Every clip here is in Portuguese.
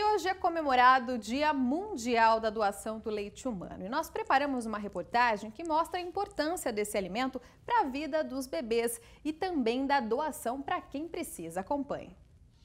E hoje é comemorado o Dia Mundial da Doação do Leite Humano. E nós preparamos uma reportagem que mostra a importância desse alimento para a vida dos bebês e também da doação para quem precisa. Acompanhe.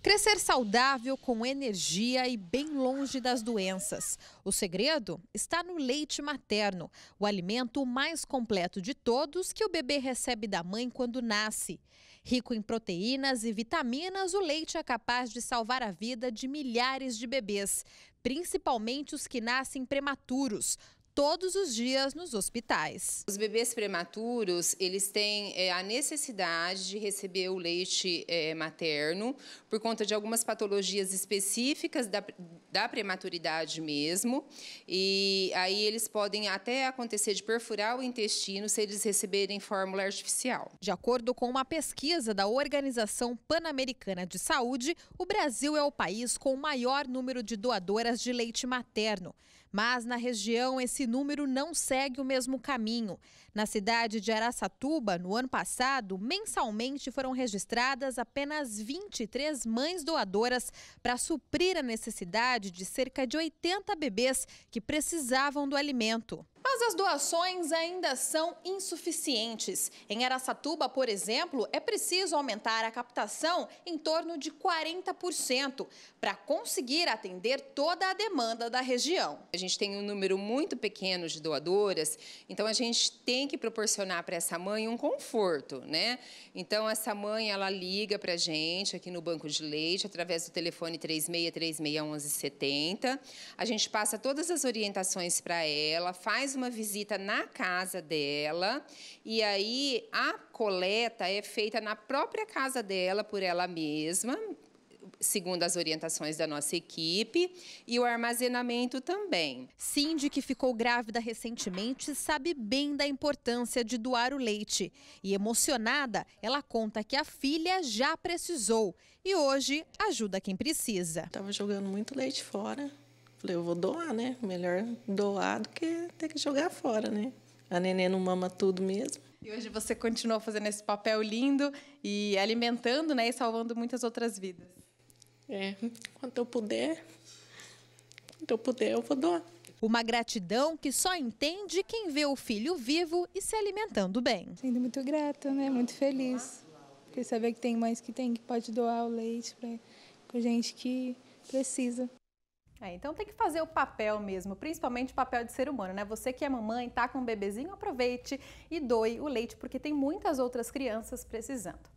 Crescer saudável, com energia e bem longe das doenças. O segredo está no leite materno, o alimento mais completo de todos que o bebê recebe da mãe quando nasce. Rico em proteínas e vitaminas, o leite é capaz de salvar a vida de milhares de bebês, principalmente os que nascem prematuros, todos os dias nos hospitais. Os bebês prematuros, eles têm é, a necessidade de receber o leite é, materno por conta de algumas patologias específicas da, da prematuridade mesmo. E aí eles podem até acontecer de perfurar o intestino se eles receberem fórmula artificial. De acordo com uma pesquisa da Organização Pan-Americana de Saúde, o Brasil é o país com o maior número de doadoras de leite materno. Mas na região, esse número não segue o mesmo caminho. Na cidade de Araçatuba, no ano passado, mensalmente foram registradas apenas 23 mães doadoras para suprir a necessidade de cerca de 80 bebês que precisavam do alimento. Mas as doações ainda são insuficientes. Em Aracatuba, por exemplo, é preciso aumentar a captação em torno de 40% para conseguir atender toda a demanda da região. A gente tem um número muito pequeno de doadoras, então a gente tem que proporcionar para essa mãe um conforto, né? Então essa mãe, ela liga para a gente aqui no banco de leite através do telefone 3636 1170. A gente passa todas as orientações para ela, faz uma visita na casa dela e aí a coleta é feita na própria casa dela por ela mesma, segundo as orientações da nossa equipe, e o armazenamento também. Cindy, que ficou grávida recentemente, sabe bem da importância de doar o leite. E emocionada, ela conta que a filha já precisou e hoje ajuda quem precisa. Estava jogando muito leite fora Falei, eu vou doar, né? Melhor doar do que ter que jogar fora, né? A neném não mama tudo mesmo. E hoje você continua fazendo esse papel lindo e alimentando, né? E salvando muitas outras vidas. É, quanto eu puder, quanto eu puder, eu vou doar. Uma gratidão que só entende quem vê o filho vivo e se alimentando bem. Sendo muito grata, né? Muito feliz. Porque saber que tem mães que tem que pode doar o leite para gente que precisa. É, então tem que fazer o papel mesmo, principalmente o papel de ser humano, né? Você que é mamãe, tá com um bebezinho, aproveite e doe o leite, porque tem muitas outras crianças precisando.